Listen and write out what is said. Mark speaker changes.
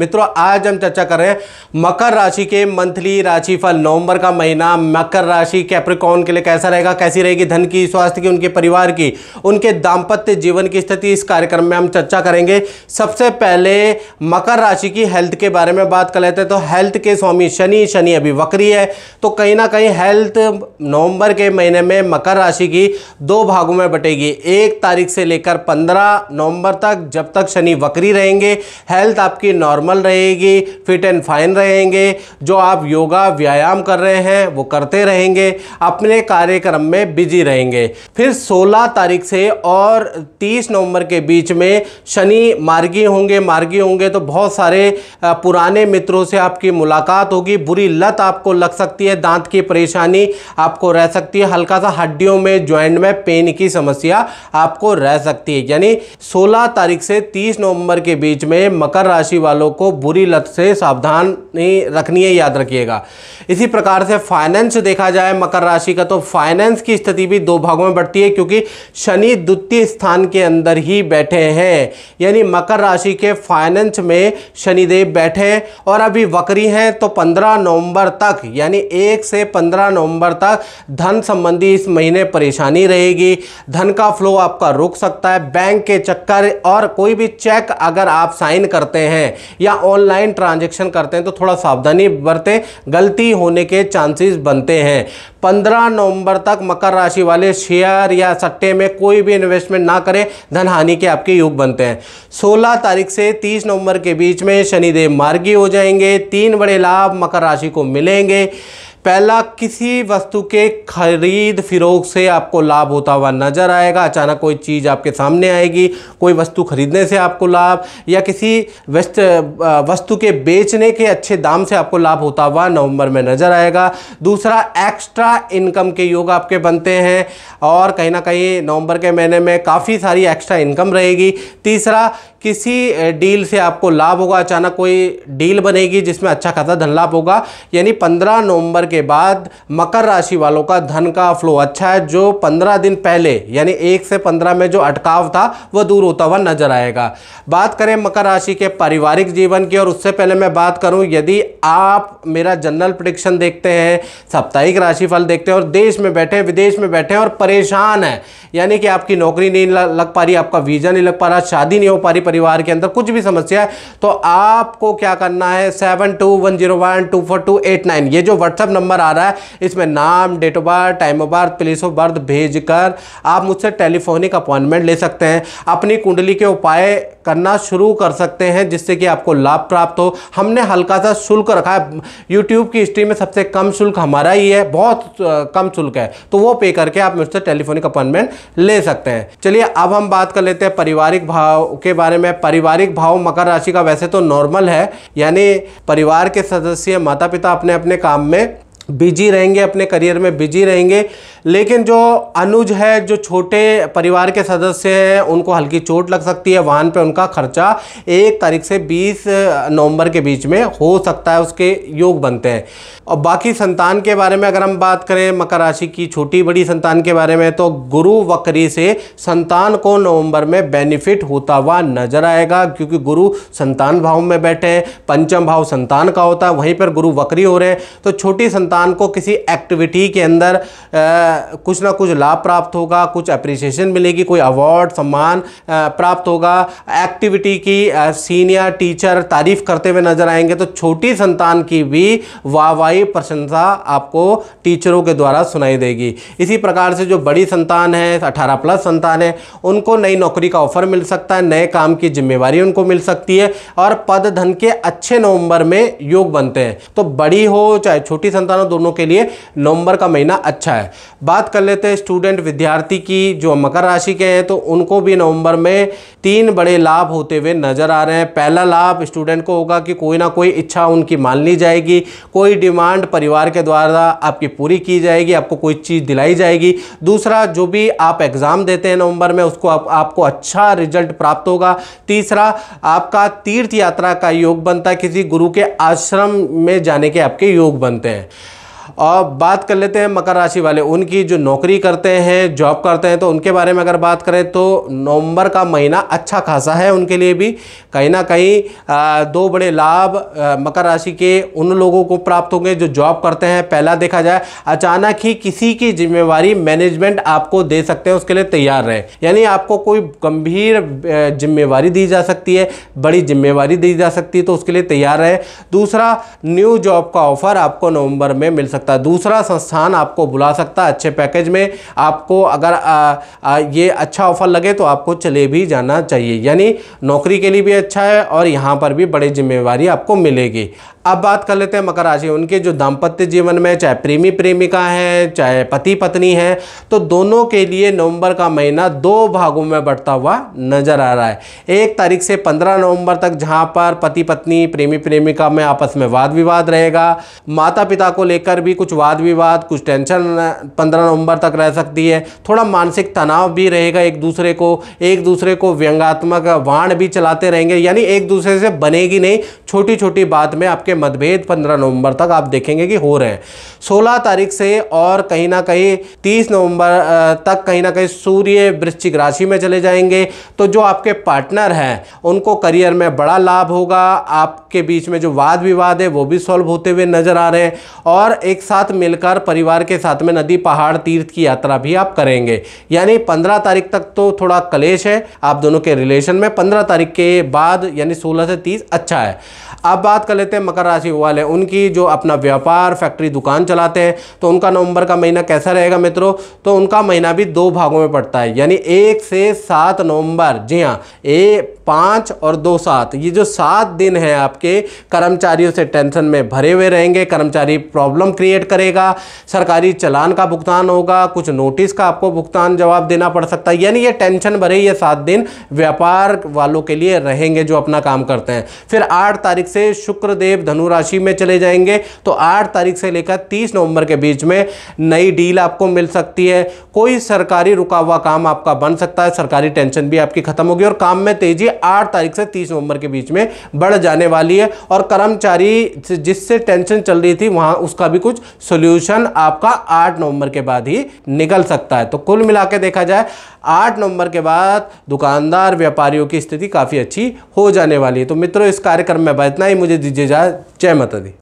Speaker 1: मित्रों आज हम चर्चा कर रहे हैं मकर राशि के मंथली राशिफल नवंबर का महीना मकर राशि कैप्रिकॉन के लिए कैसा रहेगा कैसी रहेगी धन की स्वास्थ्य की उनके परिवार की उनके दाम्पत्य जीवन की स्थिति इस कार्यक्रम में हम चर्चा करेंगे सबसे पहले मकर राशि की हेल्थ के बारे में बात कर लेते हैं तो हेल्थ के स्वामी शनि शनि अभी वक्री है तो कहीं ना कहीं हेल्थ नवम्बर के महीने में मकर राशि की दो भागों में बटेगी एक तारीख से लेकर पंद्रह नवम्बर तक जब तक शनि वक्री रहेंगे हेल्थ आपकी नॉर्मल नॉर्मल रहेगी फिट एंड फाइन रहेंगे जो आप योगा व्यायाम कर रहे हैं वो करते रहेंगे अपने कार्यक्रम में बिजी रहेंगे फिर 16 तारीख से और 30 नवंबर के बीच में शनि मार्गी होंगे मार्गी होंगे तो बहुत सारे पुराने मित्रों से आपकी मुलाकात होगी बुरी लत आपको लग सकती है दांत की परेशानी आपको रह सकती है हल्का सा हड्डियों में ज्वाइंट में पेन की समस्या आपको रह सकती है यानी 16 तारीख से 30 नवंबर के बीच में मकर राशि वालों को बुरी लत से सावधानी रखनी है याद रखिएगा इसी प्रकार से फाइनेंस देखा जाए मकर राशि का तो फाइनेंस की स्थिति भी दो भागों में बढ़ती है क्योंकि शनि द्वितीय स्थान के अंदर ही बैठे हैं यानी मकर राशि के फाइनेंस में शनिदेव बैठे हैं और अभी वक्री हैं तो 15 नवंबर तक यानी एक से 15 नवंबर तक धन संबंधी इस महीने परेशानी रहेगी धन का फ्लो आपका रुक सकता है बैंक के चक्कर और कोई भी चेक अगर आप साइन करते हैं या ऑनलाइन ट्रांजेक्शन करते हैं तो थोड़ा सावधानी बरतें गलती होने के चांसेस बनते हैं पंद्रह नवंबर तक मकर राशि वाले शेयर या सट्टे में कोई भी इन्वेस्टमेंट ना करें धन हानि के आपके योग बनते हैं सोलह तारीख से तीस नवंबर के बीच में शनिदेव मार्गी हो जाएंगे तीन बड़े लाभ मकर राशि को मिलेंगे पहला किसी वस्तु के खरीद फिरोग से आपको लाभ होता हुआ नजर आएगा अचानक कोई चीज़ आपके सामने आएगी कोई वस्तु खरीदने से आपको लाभ या किसी वस्त वस्तु के बेचने के अच्छे दाम से आपको लाभ होता हुआ नवंबर में नजर आएगा दूसरा एक्स्ट्रा इनकम के योग आपके बनते हैं और कहीं ना कहीं नवंबर के महीने में काफ़ी सारी एक्स्ट्रा इनकम रहेगी तीसरा किसी डील से आपको लाभ होगा अचानक कोई डील बनेगी जिसमें अच्छा खासा धन लाभ होगा यानी पंद्रह नवंबर के के बाद मकर राशि वालों का धन का फ्लो अच्छा है जो पंद्रह दिन पहले यानी एक से पंद्रह में जो अटकाव था वह दूर होता हुआ नजर आएगा बात करें मकर राशि के पारिवारिक जीवन की और उससे पहले मैं बात करूं यदि आप मेरा जनरल प्रडिक्शन देखते हैं साप्ताहिक राशिफल देखते हैं और देश में बैठे विदेश में बैठे और परेशान है यानी कि आपकी नौकरी नहीं लग पा रही आपका वीज़ा नहीं लग पा रहा शादी नहीं हो पा रही परिवार के अंदर कुछ भी समस्या है तो आपको क्या करना है seven two one zero one two four two eight nine ये जो व्हाट्सअप नंबर आ रहा है इसमें नाम date of birth time of birth place of birth भेज कर आप मुझसे टेलीफोनिक अपॉइंटमेंट ले सकते हैं अपनी कुंडली के उपाय करना शुरू कर सकते हैं जिससे कि आपको लाभ प्राप्त हो हमने हल्का सा शुल्क रखा है यूट्यूब की हिस्ट्री में सबसे कम शुल्क हमारा ही है बहुत कम शुल्क है तो वो पे करके आप मुझसे टेलीफोनिक अपॉइंटमेंट ले सकते हैं चलिए अब हम बात कर लेते हैं पारिवारिक भाव के बारे में पारिवारिक भाव मकर राशि का वैसे तो नॉर्मल है यानी परिवार के सदस्य माता पिता अपने अपने काम में बिजी रहेंगे अपने करियर में बिजी रहेंगे लेकिन जो अनुज है जो छोटे परिवार के सदस्य हैं उनको हल्की चोट लग सकती है वाहन पे उनका खर्चा एक तारीख से 20 नवंबर के बीच में हो सकता है उसके योग बनते हैं और बाकी संतान के बारे में अगर हम बात करें मकर राशि की छोटी बड़ी संतान के बारे में तो गुरु वक्री से संतान को नवम्बर में बेनिफिट होता हुआ नजर आएगा क्योंकि गुरु संतान भाव में बैठे हैं पंचम भाव संतान का होता है वहीं पर गुरु वक्री हो रहे हैं तो छोटी संतान संतान को किसी एक्टिविटी के अंदर आ, कुछ ना कुछ लाभ प्राप्त होगा कुछ अप्रिसिएशन मिलेगी कोई अवार्ड सम्मान आ, प्राप्त होगा एक्टिविटी की आ, सीनियर टीचर तारीफ करते हुए नजर आएंगे तो छोटी संतान की भी वाहवाही प्रशंसा आपको टीचरों के द्वारा सुनाई देगी इसी प्रकार से जो बड़ी संतान है अठारह प्लस संतान है उनको नई नौकरी का ऑफर मिल सकता है नए काम की जिम्मेवारी उनको मिल सकती है और पद धन के अच्छे नवंबर में योग बनते हैं तो बड़ी हो चाहे छोटी संतान हो दोनों के लिए नवंबर का महीना अच्छा है बात कर लेते हैं स्टूडेंट विद्यार्थी की जो मकर राशि के हैं तो उनको भी नवंबर में तीन बड़े लाभ होते हुए नजर आ रहे हैं पहला लाभ स्टूडेंट को होगा कि कोई ना कोई इच्छा उनकी मान ली जाएगी कोई डिमांड परिवार के द्वारा आपकी पूरी की जाएगी आपको कोई चीज़ दिलाई जाएगी दूसरा जो भी आप एग्ज़ाम देते हैं नवंबर में उसको आप, आपको अच्छा रिजल्ट प्राप्त होगा तीसरा आपका तीर्थ यात्रा का योग बनता है किसी गुरु के आश्रम में जाने के आपके योग बनते हैं और बात कर लेते हैं मकर राशि वाले उनकी जो नौकरी करते हैं जॉब करते हैं तो उनके बारे में अगर बात करें तो नवंबर का महीना अच्छा खासा है उनके लिए भी कहीं ना कहीं दो बड़े लाभ मकर राशि के उन लोगों को प्राप्त होंगे जो जॉब करते हैं पहला देखा जाए अचानक ही किसी की जिम्मेवारी मैनेजमेंट आपको दे सकते हैं उसके लिए तैयार रहें यानी आपको कोई गंभीर जिम्मेवारी दी जा सकती है बड़ी जिम्मेवारी दी जा सकती है तो उसके लिए तैयार रहें दूसरा न्यू जॉब का ऑफर आपको नवंबर में मिल सकता सकता है दूसरा संस्थान आपको बुला सकता है अच्छे पैकेज में आपको अगर आ, आ, ये अच्छा ऑफर लगे तो आपको चले भी जाना चाहिए यानी नौकरी के लिए भी अच्छा है और यहाँ पर भी बड़ी जिम्मेवारी आपको मिलेगी अब बात कर लेते हैं मकर राशि उनके जो दाम्पत्य जीवन में चाहे प्रेमी प्रेमिका है चाहे पति पत्नी है तो दोनों के लिए नवंबर का महीना दो भागों में बढ़ता हुआ नजर आ रहा है एक तारीख से पंद्रह नवंबर तक जहां पर पति पत्नी प्रेमी प्रेमिका में आपस में वाद विवाद रहेगा माता पिता को लेकर भी कुछ वाद विवाद कुछ टेंशन पंद्रह नवंबर तक रह सकती है थोड़ा मानसिक तनाव भी रहेगा एक दूसरे को एक दूसरे को व्यंगात्मक वाण भी चलाते रहेंगे यानी एक दूसरे से बनेगी नहीं छोटी छोटी बात में आपके मतभेद 15 नवंबर तक आप देखेंगे कि हो रहे हैं 16 तारीख से और कहीं ना कहीं 30 नवंबर तक कहीं ना कहीं सूर्य वृश्चिक राशि में चले जाएंगे तो जो आपके पार्टनर हैं उनको करियर में बड़ा लाभ होगा आपके बीच में जो वाद विवाद है वो भी सॉल्व होते हुए नजर आ रहे हैं और एक साथ मिलकर परिवार के साथ में नदी पहाड़ तीर्थ की यात्रा भी आप करेंगे यानी पंद्रह तारीख तक तो थोड़ा कलेश है आप दोनों के रिलेशन में पंद्रह तारीख के बाद यानी सोलह से तीस अच्छा है अब बात कर लेते हैं मकर राशि वाले उनकी जो अपना व्यापार फैक्ट्री दुकान चलाते हैं तो उनका नवंबर का महीना कैसा रहेगा मित्रों तो उनका महीना भी दो भागों में पड़ता है यानी एक से सात नवंबर जी हाँ ए पाँच और दो सात ये जो सात दिन हैं आपके कर्मचारियों से टेंशन में भरे हुए रहेंगे कर्मचारी प्रॉब्लम क्रिएट करेगा सरकारी चलान का भुगतान होगा कुछ नोटिस का आपको भुगतान जवाब देना पड़ सकता है यानी ये टेंशन भरे ये सात दिन व्यापार वालों के लिए रहेंगे जो अपना काम करते हैं फिर आठ तारीख से शुक्रदेव धनु राशि में चले जाएंगे तो आठ तारीख से लेकर तीस नवंबर के बीच में नई डील आपको मिल सकती है कोई सरकारी रुका हुआ काम आपका बन सकता है सरकारी टेंशन भी आपकी खत्म होगी और काम में तेजी आठ तारीख से तीस नवंबर के बीच में बढ़ जाने वाली है और कर्मचारी जिससे टेंशन चल रही थी वहां उसका भी कुछ सोल्यूशन आपका आठ नवंबर के बाद ही निकल सकता है तो कुल मिला देखा जाए आठ नवंबर के बाद दुकानदार व्यापारियों की स्थिति काफ़ी अच्छी हो जाने वाली है तो मित्रों इस कार्यक्रम में बाय इतना ही मुझे दीजिए जाए जय माता दी